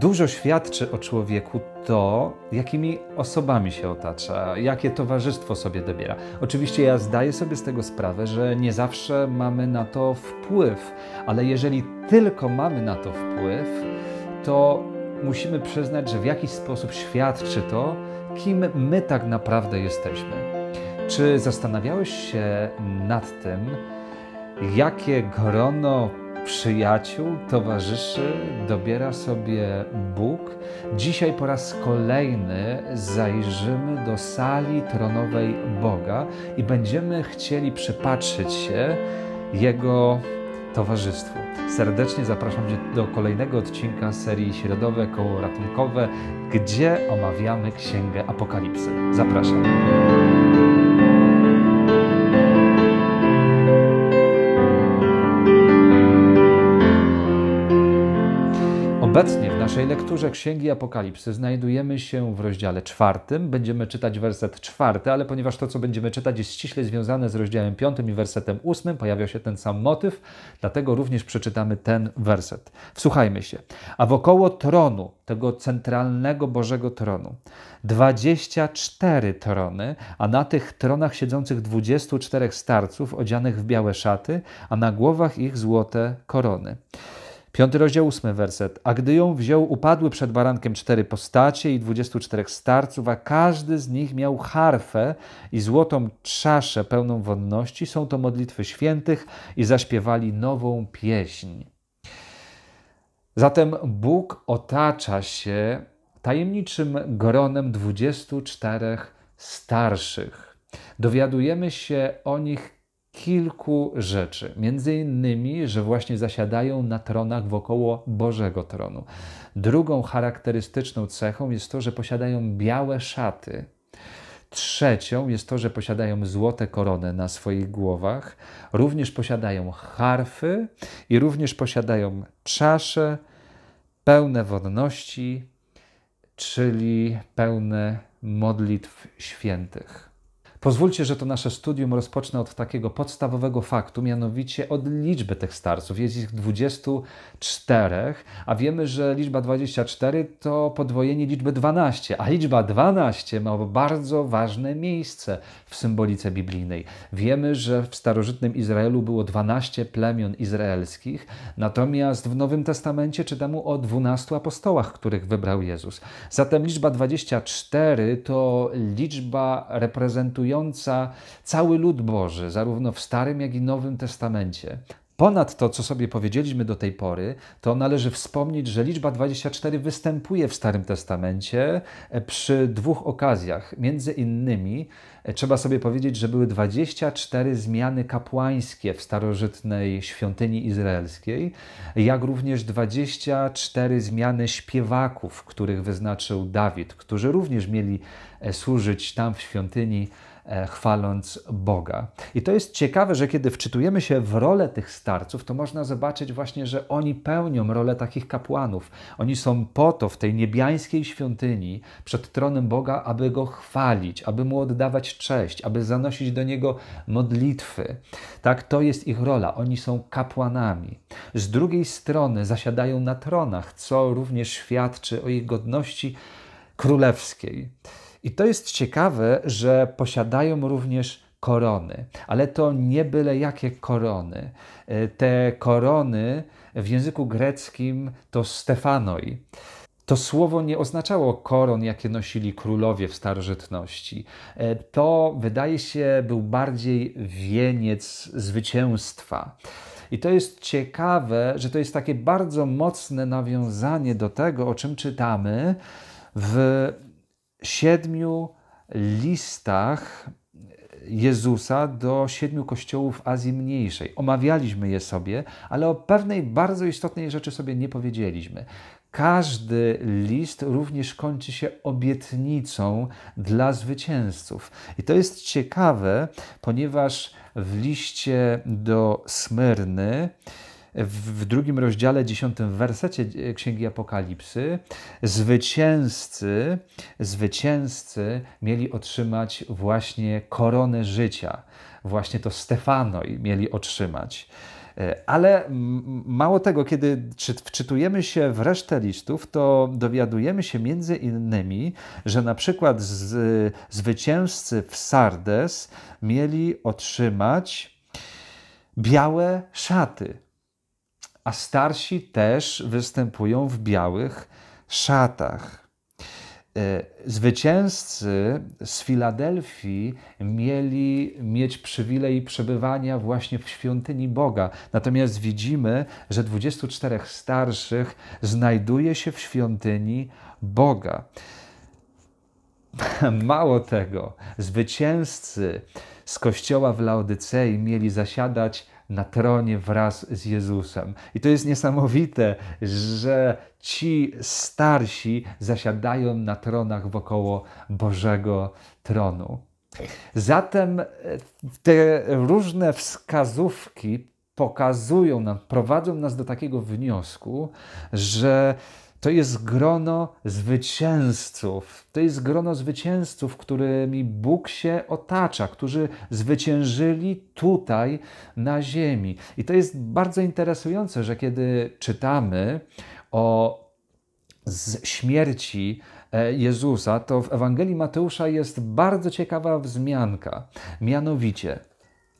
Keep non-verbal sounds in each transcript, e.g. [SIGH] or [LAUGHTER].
Dużo świadczy o człowieku to, jakimi osobami się otacza, jakie towarzystwo sobie dobiera. Oczywiście ja zdaję sobie z tego sprawę, że nie zawsze mamy na to wpływ, ale jeżeli tylko mamy na to wpływ, to musimy przyznać, że w jakiś sposób świadczy to, kim my tak naprawdę jesteśmy. Czy zastanawiałeś się nad tym, jakie grono przyjaciół, towarzyszy dobiera sobie Bóg. Dzisiaj po raz kolejny zajrzymy do sali tronowej Boga i będziemy chcieli przypatrzyć się Jego towarzystwu. Serdecznie zapraszam Cię do kolejnego odcinka serii Środowe Koło Ratunkowe, gdzie omawiamy Księgę Apokalipsy. Zapraszam. Obecnie w naszej lekturze Księgi Apokalipsy znajdujemy się w rozdziale czwartym. Będziemy czytać werset czwarty, ale ponieważ to, co będziemy czytać, jest ściśle związane z rozdziałem piątym i wersetem ósmym, pojawia się ten sam motyw, dlatego również przeczytamy ten werset. Wsłuchajmy się. A wokoło tronu, tego centralnego Bożego tronu, 24 trony, a na tych tronach siedzących 24 starców odzianych w białe szaty, a na głowach ich złote korony. Piąty rozdział, ósmy werset. A gdy ją wziął, upadły przed barankiem cztery postacie i dwudziestu czterech starców, a każdy z nich miał harfę i złotą czaszę pełną wonności. Są to modlitwy świętych i zaśpiewali nową pieśń. Zatem Bóg otacza się tajemniczym gronem dwudziestu czterech starszych. Dowiadujemy się o nich kilku rzeczy. Między innymi, że właśnie zasiadają na tronach wokoło Bożego Tronu. Drugą charakterystyczną cechą jest to, że posiadają białe szaty. Trzecią jest to, że posiadają złote korony na swoich głowach, również posiadają harfy i również posiadają czasze pełne wodności, czyli pełne modlitw świętych. Pozwólcie, że to nasze studium rozpocznę od takiego podstawowego faktu, mianowicie od liczby tych starców. Jest ich 24, a wiemy, że liczba 24 to podwojenie liczby 12, a liczba 12 ma bardzo ważne miejsce w symbolice biblijnej. Wiemy, że w starożytnym Izraelu było 12 plemion izraelskich, natomiast w Nowym Testamencie czytamy o 12 apostołach, których wybrał Jezus. Zatem liczba 24 to liczba reprezentująca zbawiająca cały lud Boży, zarówno w Starym, jak i Nowym Testamencie. Ponad to, co sobie powiedzieliśmy do tej pory, to należy wspomnieć, że liczba 24 występuje w Starym Testamencie e, przy dwóch okazjach. Między innymi e, trzeba sobie powiedzieć, że były 24 zmiany kapłańskie w starożytnej świątyni izraelskiej, jak również 24 zmiany śpiewaków, których wyznaczył Dawid, którzy również mieli e, służyć tam w świątyni E, chwaląc Boga. I to jest ciekawe, że kiedy wczytujemy się w rolę tych starców, to można zobaczyć właśnie, że oni pełnią rolę takich kapłanów. Oni są po to w tej niebiańskiej świątyni przed tronem Boga, aby go chwalić, aby mu oddawać cześć, aby zanosić do niego modlitwy. Tak, to jest ich rola. Oni są kapłanami. Z drugiej strony zasiadają na tronach, co również świadczy o ich godności królewskiej. I to jest ciekawe, że posiadają również korony, ale to nie byle jakie korony. E, te korony w języku greckim to stefanoi. To słowo nie oznaczało koron, jakie nosili królowie w starożytności. E, to, wydaje się, był bardziej wieniec zwycięstwa. I to jest ciekawe, że to jest takie bardzo mocne nawiązanie do tego, o czym czytamy w siedmiu listach Jezusa do siedmiu kościołów Azji Mniejszej. Omawialiśmy je sobie, ale o pewnej bardzo istotnej rzeczy sobie nie powiedzieliśmy. Każdy list również kończy się obietnicą dla zwycięzców. I to jest ciekawe, ponieważ w liście do Smyrny w drugim rozdziale, dziesiątym wersecie e, Księgi Apokalipsy, zwycięzcy, zwycięzcy mieli otrzymać właśnie koronę życia. Właśnie to Stefano mieli otrzymać. E, ale mało tego, kiedy wczytujemy się w resztę listów, to dowiadujemy się między innymi, że na przykład z, zwycięzcy w Sardes mieli otrzymać białe szaty a starsi też występują w białych szatach. E, zwycięzcy z Filadelfii mieli mieć przywilej przebywania właśnie w świątyni Boga. Natomiast widzimy, że 24 starszych znajduje się w świątyni Boga. [LAUGHS] Mało tego, zwycięzcy z kościoła w Laodycei mieli zasiadać na tronie wraz z Jezusem. I to jest niesamowite, że ci starsi zasiadają na tronach wokoło Bożego tronu. Zatem e, te różne wskazówki pokazują nam, prowadzą nas do takiego wniosku, że to jest grono zwycięzców. To jest grono zwycięzców, którymi Bóg się otacza, którzy zwyciężyli tutaj na ziemi. I to jest bardzo interesujące, że kiedy czytamy o śmierci e, Jezusa, to w Ewangelii Mateusza jest bardzo ciekawa wzmianka. Mianowicie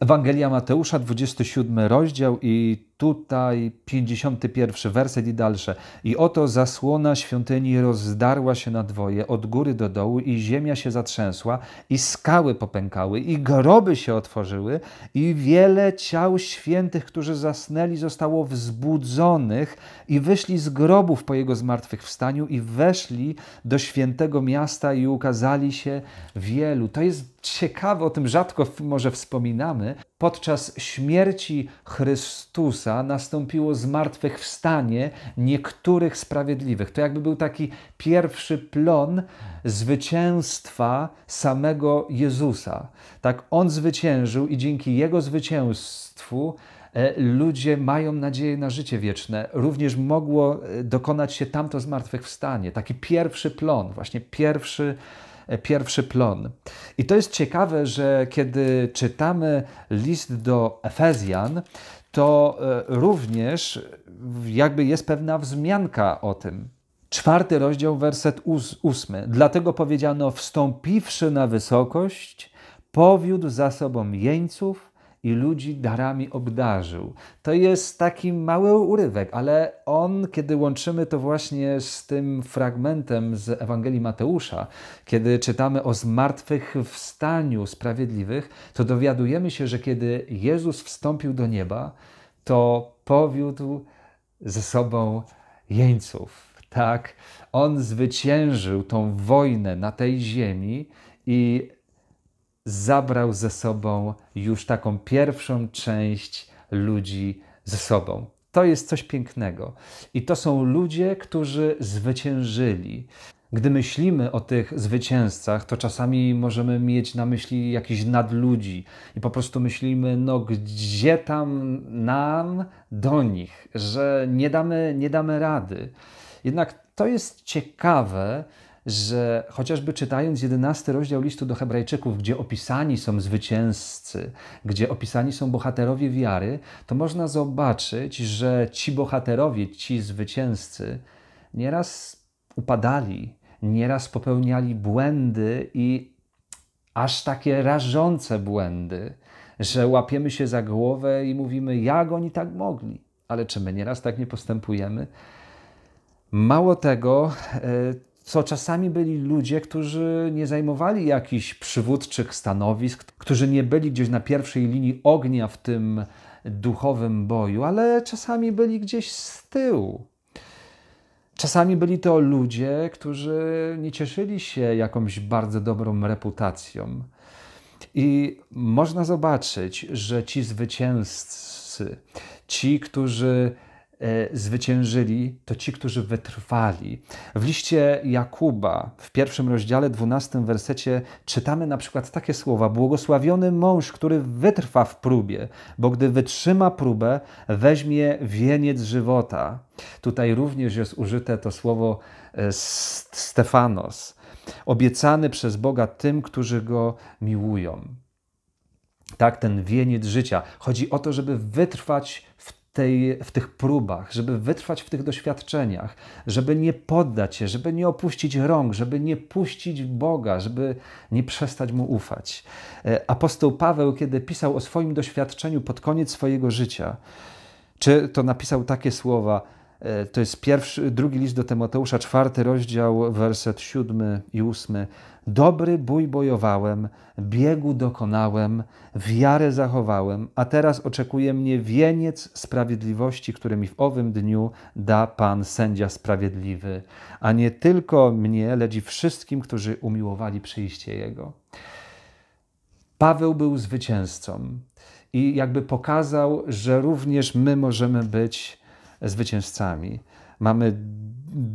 Ewangelia Mateusza, 27 rozdział i tutaj 51 werset i dalsze. I oto zasłona świątyni rozdarła się na dwoje, od góry do dołu, i ziemia się zatrzęsła, i skały popękały, i groby się otworzyły, i wiele ciał świętych, którzy zasnęli, zostało wzbudzonych i wyszli z grobów po jego zmartwychwstaniu i weszli do świętego miasta i ukazali się wielu. To jest ciekawe, o tym rzadko może wspominamy. Podczas śmierci Chrystusa Jezusa nastąpiło zmartwychwstanie niektórych sprawiedliwych. To jakby był taki pierwszy plon zwycięstwa samego Jezusa. Tak, On zwyciężył i dzięki Jego zwycięstwu e, ludzie mają nadzieję na życie wieczne. Również mogło e, dokonać się tamto zmartwychwstanie, taki pierwszy plon, właśnie pierwszy pierwszy plon. I to jest ciekawe, że kiedy czytamy list do Efezjan, to e, również jakby jest pewna wzmianka o tym. Czwarty rozdział, werset ósmy. Dlatego powiedziano, wstąpiwszy na wysokość, powiódł za sobą jeńców, i ludzi darami obdarzył. To jest taki mały urywek, ale on, kiedy łączymy to właśnie z tym fragmentem z Ewangelii Mateusza, kiedy czytamy o zmartwychwstaniu sprawiedliwych, to dowiadujemy się, że kiedy Jezus wstąpił do nieba, to powiódł ze sobą jeńców. Tak, on zwyciężył tą wojnę na tej ziemi i zabrał ze sobą już taką pierwszą część ludzi ze sobą. To jest coś pięknego. I to są ludzie, którzy zwyciężyli. Gdy myślimy o tych zwycięzcach, to czasami możemy mieć na myśli jakichś nadludzi i po prostu myślimy, no gdzie tam nam do nich, że nie damy, nie damy rady. Jednak to jest ciekawe, że chociażby czytając 11 rozdział listu do Hebrajczyków, gdzie opisani są zwycięzcy, gdzie opisani są bohaterowie wiary, to można zobaczyć, że ci bohaterowie, ci zwycięzcy nieraz upadali, nieraz popełniali błędy i aż takie rażące błędy, że łapiemy się za głowę i mówimy, jak oni tak mogli. Ale czy my nieraz tak nie postępujemy? Mało tego, e, co czasami byli ludzie, którzy nie zajmowali jakichś przywódczych stanowisk, którzy nie byli gdzieś na pierwszej linii ognia w tym duchowym boju, ale czasami byli gdzieś z tyłu. Czasami byli to ludzie, którzy nie cieszyli się jakąś bardzo dobrą reputacją. I można zobaczyć, że ci zwycięzcy, ci, którzy E, zwyciężyli, to ci, którzy wytrwali. W liście Jakuba w pierwszym rozdziale, dwunastym wersecie czytamy na przykład takie słowa: Błogosławiony mąż, który wytrwa w próbie, bo gdy wytrzyma próbę, weźmie wieniec żywota. Tutaj również jest użyte to słowo e, Stefanos, obiecany przez Boga tym, którzy go miłują. Tak, ten wieniec życia. Chodzi o to, żeby wytrwać w tej, w tych próbach, żeby wytrwać w tych doświadczeniach, żeby nie poddać się, żeby nie opuścić rąk, żeby nie puścić Boga, żeby nie przestać Mu ufać. E, apostoł Paweł, kiedy pisał o swoim doświadczeniu pod koniec swojego życia, czy to napisał takie słowa, E, to jest pierwszy, drugi list do Tymoteusza, czwarty rozdział, werset siódmy i ósmy. Dobry bój bojowałem, biegu dokonałem, wiarę zachowałem, a teraz oczekuje mnie wieniec sprawiedliwości, który mi w owym dniu da Pan sędzia sprawiedliwy, a nie tylko mnie, lecz i wszystkim, którzy umiłowali przyjście Jego. Paweł był zwycięzcą i jakby pokazał, że również my możemy być zwycięzcami. Mamy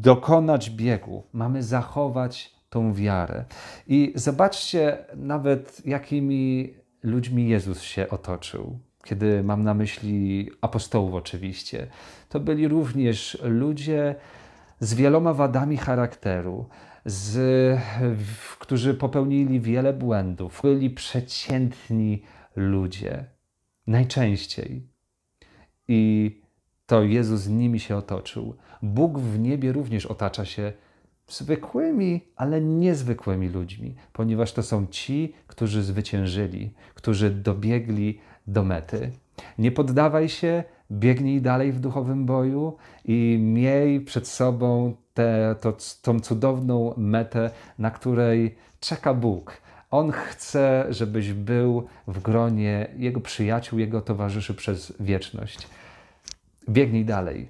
dokonać biegu, mamy zachować tą wiarę. I zobaczcie nawet, jakimi ludźmi Jezus się otoczył. Kiedy mam na myśli apostołów, oczywiście, to byli również ludzie z wieloma wadami charakteru, z, którzy popełnili wiele błędów, byli przeciętni ludzie najczęściej. I to Jezus z nimi się otoczył. Bóg w niebie również otacza się zwykłymi, ale niezwykłymi ludźmi, ponieważ to są ci, którzy zwyciężyli, którzy dobiegli do mety. Nie poddawaj się, biegnij dalej w duchowym boju i miej przed sobą tę, to, tą cudowną metę, na której czeka Bóg. On chce, żebyś był w gronie Jego przyjaciół, Jego towarzyszy przez wieczność biegnij dalej.